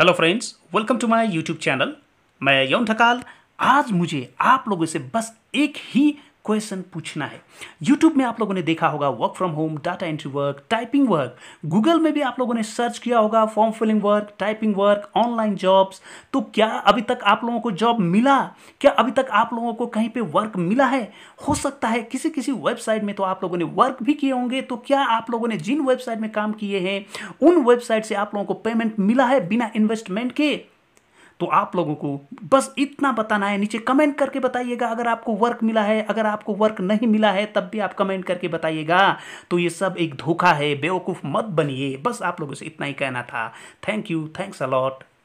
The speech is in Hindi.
hello friends welcome to my YouTube channel मैं यौन ढकाल आज मुझे आप लोगों से बस एक ही क्वेश्चन पूछना है यूट्यूब में आप लोगों ने देखा होगा work from home data entry work typing work Google में भी आप लोगों ने सर्च किया होगा form filling work typing work online jobs तो क्या अभी तक आप लोगों को जॉब मिला क्या अभी तक आप लोगों को कहीं पर वर्क मिला है हो सकता है किसी किसी वेबसाइट में तो आप लोगों ने वर्क भी किए होंगे तो क्या आप लोगों ने जिन वेबसाइट में काम किए हैं उन वेबसाइट से आप लोगों को पेमेंट मिला है बिना इन्वेस्टमेंट के तो आप लोगों को बस इतना बताना है नीचे कमेंट करके बताइएगा अगर आपको वर्क मिला है अगर आपको वर्क नहीं मिला है तब भी आप कमेंट करके बताइएगा तो ये सब एक धोखा है बेवकूफ़ मत बनिए बस आप लोगों से इतना ही कहना था थैंक यू थैंक्स अलॉट